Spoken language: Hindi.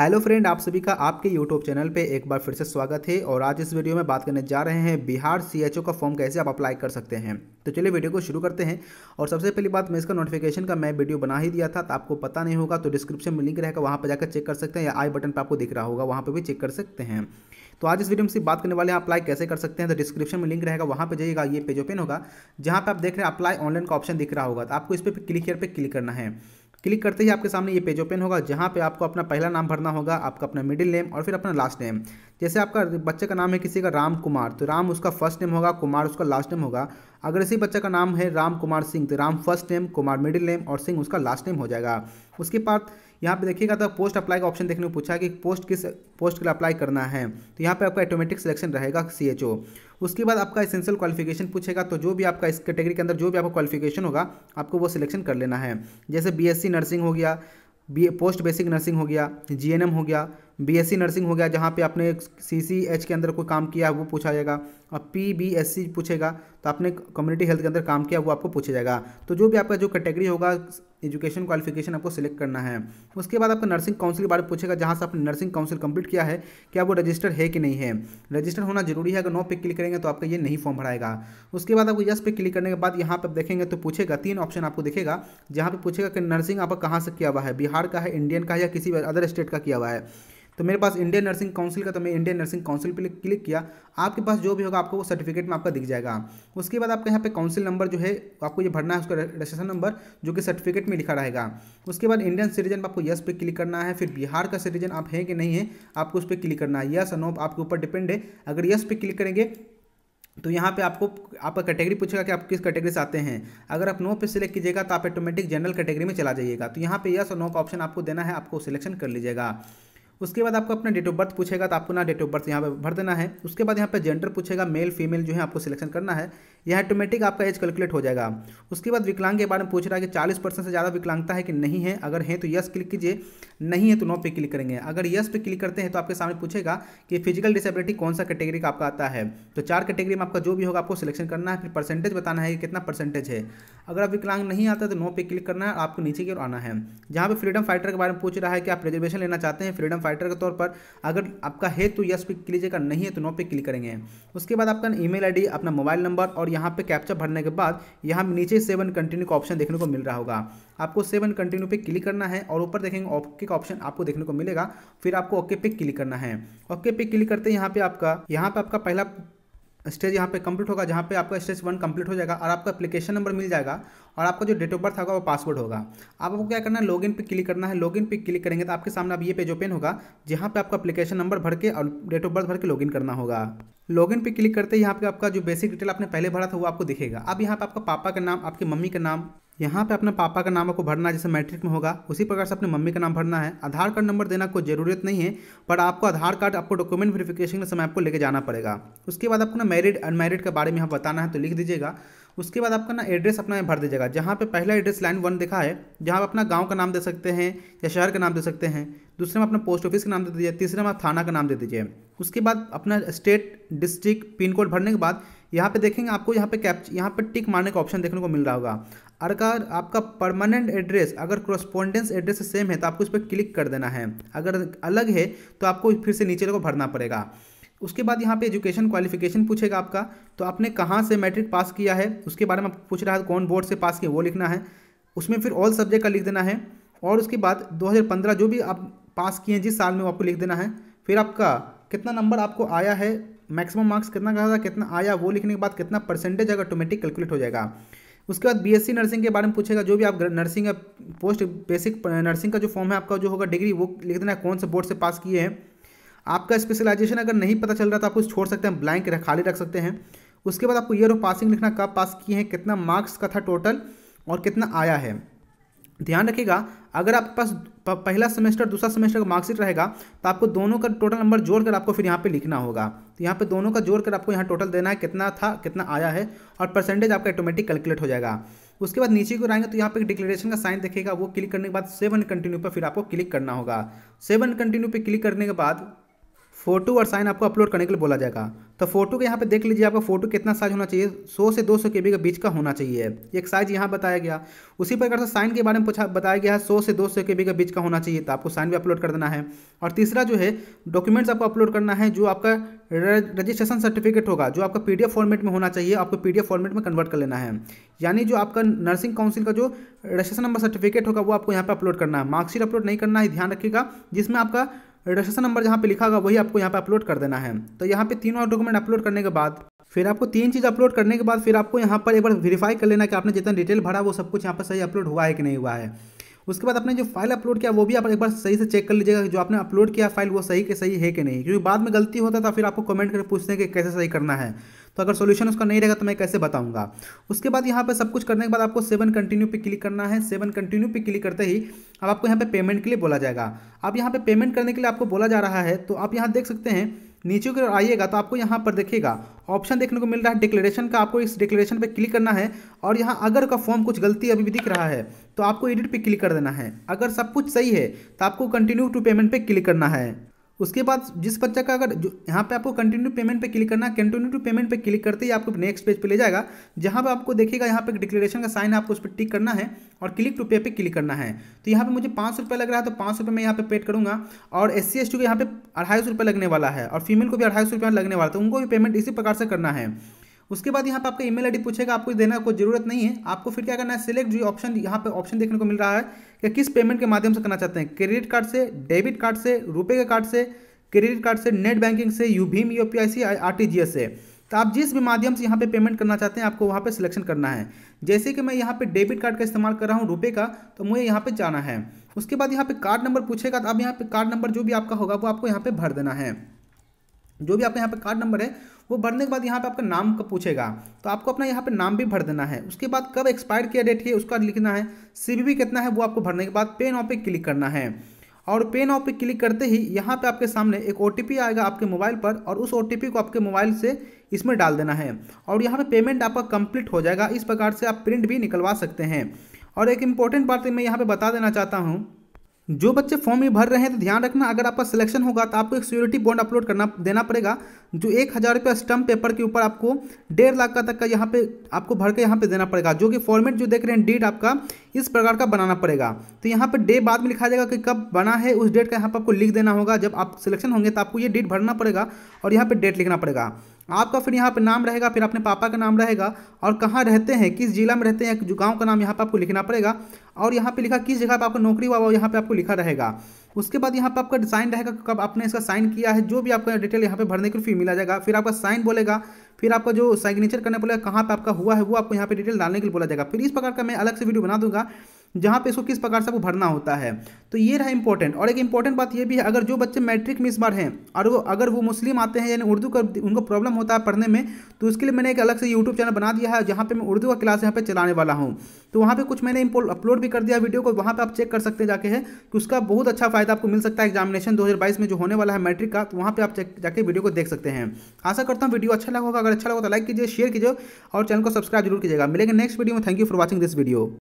हेलो फ्रेंड आप सभी का आपके यूट्यूब चैनल पे एक बार फिर से स्वागत है और आज इस वीडियो में बात करने जा रहे हैं बिहार सीएचओ का फॉर्म कैसे आप अप्लाई कर सकते हैं तो चलिए वीडियो को शुरू करते हैं और सबसे पहली बात मैं इसका नोटिफिकेशन का मैं वीडियो बना ही दिया था तो आपको पता नहीं होगा तो डिस्क्रिप्शन में लिंक रहेगा वहाँ पर जाकर चेक कर सकते हैं या आई बटन पर आपको दिख रहा होगा वहाँ पर भी चेक कर सकते हैं तो आज इस वीडियो में सिर्फ बात करने वाले हैं अप्लाई कैसे कर सकते हैं तो डिस्क्रिप्शन में लिंक रहेगा वहाँ पे जाइएगा ये पेज ओपन होगा जहाँ पे आप देख रहे हैं अप्लाई ऑनलाइन का ऑप्शन दिख रहा होगा तो आपको इस पर क्लिक पर पे क्लिक करना है क्लिक करते ही आपके सामने ये पेज ओपन होगा जहाँ पे आपको अपना पहला नाम भरना होगा आपका अपना मिडिल नेम और फिर अपना लास्ट नेम जैसे आपका बच्चे का नाम है किसी का राम कुमार तो राम उसका फर्स्ट नेम होगा कुमार उसका लास्ट नेम होगा अगर इसी बच्चे का नाम है राम कुमार सिंह तो Ram first name Kumar middle name और सिंह उसका लास्ट नेम हो जाएगा उसके बाद यहाँ पे देखिएगा तो पोस्ट अप्लाई का ऑप्शन देखने को पूछा कि पोस्ट किस पोस्ट के लिए अप्लाई करना है तो यहाँ पे आपका ऑटोमेटिक सिलेक्शन रहेगा सी एच ओ उसके बाद आपका एसेंशियल क्वालिफिकेशन पूछेगा तो जो भी आपका इस कैटेगरी के अंदर जो भी आपका क्वालिफिकेशन होगा आपको वो सिलेक्शन कर लेना है जैसे बी एस सी नर्सिंग हो गया बी पोस्ट बेसिक नर्सिंग हो गया जी एन एम हो गया बीएससी नर्सिंग हो गया जहाँ पे आपने सीसीएच के अंदर कोई काम किया वो पूछा जाएगा और पीबीएससी पूछेगा तो आपने कम्युनिटी हेल्थ के अंदर काम किया वो आपको पूछा जाएगा तो जो भी आपका जो कैटेगरी होगा एजुकेशन क्वालिफिकेशन आपको सिलेक्ट करना है उसके बाद आपका नर्सिंग काउंसिल के बारे में पूछेगा जहाँ से आपने नर्सिंग काउंसिल कंप्लीट किया है क्या वो रजिस्टर है कि नहीं है रजिस्टर होना जरूरी है अगर नो पे क्लिक करेंगे तो आपका ये नहीं फॉर्म भराएगा उसके बाद आपको यस पे क्लिक करने के बाद यहाँ पर देखेंगे तो पूछेगा तीन ऑप्शन आपको दिखेगा जहाँ पर पूछेगा कि नर्सिंग आपका कहाँ से किया हुआ है बिहार का है इंडियन का है या किसी अदर स्टेट का किया हुआ है तो मेरे पास इंडियन नर्सिंग काउंसिल का तो मैं इंडियन नर्सिंग काउंसिल पर क्लिक किया आपके पास जो भी होगा आपको वो सर्टिफिकेट में आपका दिख जाएगा उसके बाद आपका यहाँ पे काउंसिल नंबर जो है आपको ये भरना है उसका रजिस्ट्रेशन नंबर जो कि सर्टिफिकेट में लिखा रहेगा उसके बाद इंडियन सिटीजन आपको यस पे क्लिक करना है फिर बिहार का सिटीजन आप हैं कि नहीं है आपको उस पर क्लिक करना है यस अनोप आपके ऊपर डिपेंड है अगर यस पे क्लिक करेंगे तो यहाँ पे आपको आपका कैटेगरी पूछेगा कि आप किस कैटेगरी से आते हैं अगर आप नो पे सिलेक्ट कीजिएगा तो आप ऑटोमेटिक जनरल कैटेगरी में चला जाइएगा तो यहाँ पे यस और नो का ऑप्शन आपको देना है आपको सिलेक्शन कर लीजिएगा उसके बाद आपको अपना डेट ऑफ बर्थ पूछेगा तो आपको ना डेट ऑफ बर्थ यहाँ पर भर देना है उसके बाद यहाँ पर जेंडर पूछेगा मेल फीमेल जो है आपको सिलेक्शन करना है यह ऑटोमेटिक आपका एज कैलकुलेट हो जाएगा उसके बाद विकलांग के बारे में पूछ रहा है कि चालीस परसेंट से ज़्यादा विकलांगता है कि नहीं है अगर है तो यस क्लिक कीजिए नहीं है तो नो पे क्लिक करेंगे अगर यस पे क्लिक करते हैं तो आपके सामने पूछेगा कि फिजिकल डिसेबिलिटी कौन सा कैटेगरी का आपका आता है तो चार कैटेगरी में आपका जो भी होगा आपको सिलेक्शन करना है फिर परसेंटेज बताना है कि कितना परसेंटेज है अगर आप विकलांग नहीं आता तो नो पे क्लिक करना है आपको नीचे की ओर आना है जहाँ पर फ्रीडम फाइटर के बारे में पूछ रहा है कि आप रिजर्वेशन लेना चाहते हैं फ्रीडम फाइटर के तौर पर अगर आपका है तो यस पे क्लिक नहीं है तो नो पे क्लिक करेंगे उसके बाद आपका ई मेल अपना मोबाइल नंबर और यहाँ पे कैप्चा भरने के बाद यहाँ नीचे सेवन कंटिन्यू का ऑप्शन देखने को मिल रहा होगा आपको सेवन कंटिन्यू पे क्लिक करना है और ऊपर देखेंगे ओके का ऑप्शन आपको देखने को मिलेगा फिर आपको ओके पे क्लिक करना है ओके पे क्लिक करते हैं यहाँ पे आपका यहाँ पे आपका पहला स्टेज यहाँ पे कंप्लीट होगा जहाँ पे आपका स्टेज वन कंप्लीट हो जाएगा और आपका एप्लीकेशन नंबर मिल जाएगा और आपका जो डेट ऑफ बर्थ होगा वो पासवर्ड होगा आपको क्या करना है लॉगिन पे क्लिक करना है लॉगिन पे क्लिक करेंगे तो आपके सामने अब ये पेज ओपन होगा जहाँ पे आपका एप्लीकेशन नंबर भर के और डेट ऑफ बर्थ भर के लॉगिन करना होगा लॉगिन पे क्लिक करते यहाँ पे आपका जो बेसिक डिटेल आपने पहले भरा था वो आपको दिखेगा अब यहाँ पे आपका पापा का नाम आपकी मम्मी का नाम यहाँ पे अपने पापा का नाम आपको भरना है जैसे मैट्रिक में होगा उसी प्रकार से अपने मम्मी का नाम भरना है आधार कार्ड नंबर देना कोई ज़रूरत नहीं है पर आपको आधार कार्ड आपको डॉक्यूमेंट वेरिफिकेशन के समय आपको लेके जाना पड़ेगा उसके बाद आपको ना मैरिड अनमैरिड के बारे में यहाँ बताना है तो लिख दीजिएगा उसके बाद आपका ना एड्रेस अपना भर दीजिएगा जहाँ पे पहला एड्रेस लाइन वन देखा है जहाँ आप अपना गाँव का नाम दे सकते हैं या शहर का नाम दे सकते हैं दूसरे में अपना पोस्ट ऑफिस का नाम दे दीजिए तीसरे में आप थाना का नाम दे दीजिए उसके बाद अपना स्टेट डिस्ट्रिक्ट पिन कोड भरने के बाद यहाँ पे देखेंगे आपको यहाँ पे कैप्च यहाँ पे टिक मारने का ऑप्शन देखने को मिल रहा होगा अगर आपका परमानेंट एड्रेस अगर क्रोस्पोंडेंस एड्रेस सेम है तो आपको इस पर क्लिक कर देना है अगर अलग है तो आपको फिर से नीचे को भरना पड़ेगा उसके बाद यहाँ पे एजुकेशन क्वालिफिकेशन पूछेगा आपका तो आपने कहाँ से मैट्रिक पास किया है उसके बारे में पूछ रहा है कौन बोर्ड से पास किया वो लिखना है उसमें फिर ऑल सब्जेक्ट का लिख देना है और उसके बाद 2015 जो भी आप पास किए हैं जिस साल में वो आपको लिख देना है फिर आपका कितना नंबर आपको आया है मैक्सिमम मार्क्स कितना कहा था कितना आया वो लिखने के बाद कितना परसेंटेज अगर ऑटोमेटिक कैलकुलेट हो जाएगा उसके बाद बीएससी नर्सिंग के बारे में पूछेगा जो भी आप नर्सिंग का पोस्ट बेसिक नर्सिंग का जो फॉर्म है आपका जो होगा डिग्री वो लिख देना है कौन से बोर्ड से पास किए हैं आपका स्पेशलाइजेशन अगर नहीं पता चल रहा तो आप कुछ छोड़ सकते हैं ब्लैंक खाली रख सकते हैं उसके बाद आपको ईयर ऑफ पासिंग लिखना कब पास किए हैं कितना मार्क्स का था टोटल और कितना आया है ध्यान रखिएगा अगर आपके पास पहला सेमेस्टर दूसरा सेमेस्टर का मार्कशीट रहेगा तो आपको दोनों का टोटल नंबर जोड़कर आपको फिर यहाँ पे लिखना होगा तो यहाँ पे दोनों का जोड़कर आपको यहाँ टोटल देना है कितना था कितना आया है और परसेंटेज आपका ऑटोमेटिक कैलकुलेट हो जाएगा उसके बाद नीचे को आएंगे तो यहाँ पे डिक्लेरेशन का साइन देखेगा वो क्लिक करने के बाद सेवन कंटिन्यू पर फिर आपको क्लिक करना होगा सेवन कंटिन्यू पर क्लिक करने के बाद फोटो और साइन आपको अपलोड करने के लिए बोला जाएगा तो फोटो के यहाँ पे देख लीजिए आपका फोटो कितना साइज होना चाहिए 100 से 200 के बी के बीच का होना चाहिए एक साइज यहाँ बताया गया उसी प्रकार से साइन के बारे में पूछा बताया गया है 100 से 200 के बी के बीच का होना चाहिए तो आपको साइन भी अपलोड कर देना है और तीसरा जो है डॉक्यूमेंट्स आपको अपलोड करना है जो आपका रजिस्ट्रेशन सर्टिफिकेट होगा जो आपका पी फॉर्मेट में होना चाहिए आपको पी फॉर्मेट में कन्वर्ट कर लेना है यानी जो आपका नर्सिंग काउंसिल का जो रजिस्ट्रेशन नंबर सर्टिफिकेट होगा वो आपको यहाँ पर अपलोड करना है मार्कशीट अपलोड नहीं करना है ध्यान रखिएगा जिसमें आपका रजिस्ट्रेशन नंबर जहाँ पे लिखा होगा वही आपको यहाँ पे अपलोड कर देना है तो यहाँ पे तीनों डॉक्यूमेंट अपलोड करने के बाद फिर आपको तीन चीज़ अपलोड करने के बाद फिर आपको यहाँ पर एक बार वेरीफाई कर लेना कि आपने जितना डिटेल भरा वो सब कुछ यहाँ पर सही अपलोड हुआ है कि नहीं हुआ है उसके बाद आपने जो फाइल अपलोड किया वो भी आप एक बार सही से चेक कर लीजिएगा जो आपने अपलोड किया फाइल वो सही के सही है कि नहीं क्योंकि बाद में गलती होता है तो फिर आपको कमेंट करके पूछते हैं कि कैसे सही करना है तो अगर सोल्यूशन उसका नहीं रहेगा तो मैं कैसे बताऊंगा उसके बाद यहाँ पर सब कुछ करने के बाद आपको सेवन कंटिन्यू पे क्लिक करना है सेवन कंटिन्यू पे क्लिक करते ही अब आपको यहाँ पे पेमेंट के लिए बोला जाएगा अब यहाँ पे पेमेंट करने के लिए आपको बोला जा रहा है तो आप यहाँ देख सकते हैं नीचे की ओर आइएगा तो आपको यहाँ पर देखिएगा ऑप्शन देखने को मिल रहा है डिक्लेरेशन का आपको इस डिक्लेरेशन पे क्लिक करना है और यहाँ अगर का फॉर्म कुछ गलती अभी भी दिख रहा है तो आपको एडिट पे क्लिक कर देना है अगर सब कुछ सही है तो आपको कंटिन्यू टू पेमेंट पे क्लिक करना है उसके बाद जिस बच्चा का अगर जो यहाँ पे आपको कंटिन्यू पेमेंट पे क्लिक करना कंटिन्यू टू पेमेंट पे क्लिक करते ही आपको नेक्स्ट पेज पे ले जाएगा जहाँ पे आपको देखेगा यहाँ पे डिक्लेरेशन का साइन है आपको उस पर टिक करना है और क्लिक टू पे पे क्लिक करना है तो यहाँ पे मुझे पाँच रुपये लग रहा है तो पाँच रुपये मैं यहाँ पे पेड करूँगा और एस सी एस टी यहाँ पे अढ़ाई सौ रुपये लगने वाला है और फीमेल को भी अढ़ाई सौ रुपये लगने वाला है तो उनको भी पेमेंट इसी प्रकार से करना है उसके बाद यहाँ पे आपका ईमेल आईडी पूछेगा आपको देना कोई जरूरत नहीं है आपको फिर क्या करना है सिलेक्ट जो ऑप्शन यहाँ पे ऑप्शन देखने को मिल रहा है कि किस पेमेंट के माध्यम से करना चाहते हैं क्रेडिट कार्ड से डेबिट कार्ड से रुपये के कार्ड से क्रेडिट कार्ड से नेट बैंकिंग से यू भीम U P I C R T G S से तो आप जिस भी माध्यम से यहाँ पे पेमेंट करना चाहते हैं आपको वहाँ पे सिलेक्शन करना है जैसे कि मैं यहाँ पे डेबिट कार्ड का इस्तेमाल कर रहा हूँ रुपये का तो मुझे यहाँ पे जाना है उसके बाद यहाँ पे कार्ड नंबर पूछेगा तो आप यहाँ पे कार्ड नंबर जो भी आपका होगा वो आपको यहाँ पे भर देना है जो भी आपका यहाँ पे कार्ड नंबर है वो भरने के बाद यहाँ पे आपका नाम का पूछेगा तो आपको अपना यहाँ पे नाम भी भर देना है उसके बाद कब एक्सपायर किया डेट है उसका लिखना है सी कितना है वो आपको भरने के बाद पे नाव पे क्लिक करना है और पे नाव पे क्लिक करते ही यहाँ पे आपके सामने एक ओ आएगा आपके मोबाइल पर और उस ओ को आपके मोबाइल से इसमें डाल देना है और यहाँ पर पे पेमेंट आपका कम्प्लीट हो जाएगा इस प्रकार से आप प्रिंट भी निकलवा सकते हैं और एक इम्पॉर्टेंट बात मैं यहाँ पर बता देना चाहता हूँ जो बच्चे फॉर्म ये भर रहे हैं तो ध्यान रखना अगर आपका सिलेक्शन होगा तो आपको एक सिक्योरिटी बॉन्ड अपलोड करना देना पड़ेगा जो एक हज़ार रुपया स्टम्प पेपर के ऊपर आपको डेढ़ लाख का तक का यहाँ पे आपको भर के यहाँ पे देना पड़ेगा जो कि फॉर्मेट जो देख रहे हैं डेट आपका इस प्रकार का बनाना पड़ेगा तो यहाँ पर डे बाद में लिखा जाएगा कि कब बना है उस डेट का यहाँ पर आपको लिख देना होगा जब आप सिलेक्शन होंगे तो आपको ये डेट भरना पड़ेगा और यहाँ पर डेट लिखना पड़ेगा आपका फिर यहाँ पर नाम रहेगा फिर अपने पापा का नाम रहेगा और कहाँ रहते हैं किस जिला में रहते हैं गाँव का नाम यहाँ पर आपको लिखना पड़ेगा और यहाँ पर लिखा किस जगह पर आपको नौकरी हुआ वो यहाँ पर आपको लिखा रहेगा उसके बाद यहाँ पर आपका साइन रहेगा कब आपने इसका साइन किया है जो भी आपका डिटेल यहाँ पे भरने की फी मिला जाएगा फिर आपका साइन बोलेगा फिर आपका जो सिग्नेचर करने बोलेगा कहाँ पे आपका हुआ है वो आपको यहाँ पे डिटेल डालने के लिए बोला जाएगा फिर इस प्रकार का मैं अलग से वीडियो बना दूंगा जहाँ पे इसको किस प्रकार से आपको भरना होता है तो ये रहा इंपॉर्टेंट और एक इंपॉर्टेंट बात ये भी है अगर जो बच्चे मैट्रिक में इस बार हैं और वो अगर वो मुस्लिम आते हैं यानी उर्दू का उनको प्रॉब्लम होता है पढ़ने में तो उसके लिए मैंने एक अलग से यूट्यूब चैनल बना दिया है जहाँ पर मैं उर्दू का क्लास यहाँ पर चलाने वाला हूँ तो वहाँ पर कुछ मैंने अपलोड भी कर दिया वीडियो को वहाँ पर आप चेक कर सकते हैं जाके है कि उसका बहुत अच्छा फायदा आपको मिल सकता है एग्जामिनेशन दो में जो होने वाला है मैट्रिक का तो वहाँ पर आप चेक जाके वीडियो को देख सकते हैं आशा करता हूँ वीडियो अच्छा लगा होगा अगर अच्छा लगा तो लाइक कीजिए शेयर कीजिए और चैनल को सब्सक्राइब जरूर कीजिएगा मिलेगा नेक्स्ट वीडियो में thank you for watching this video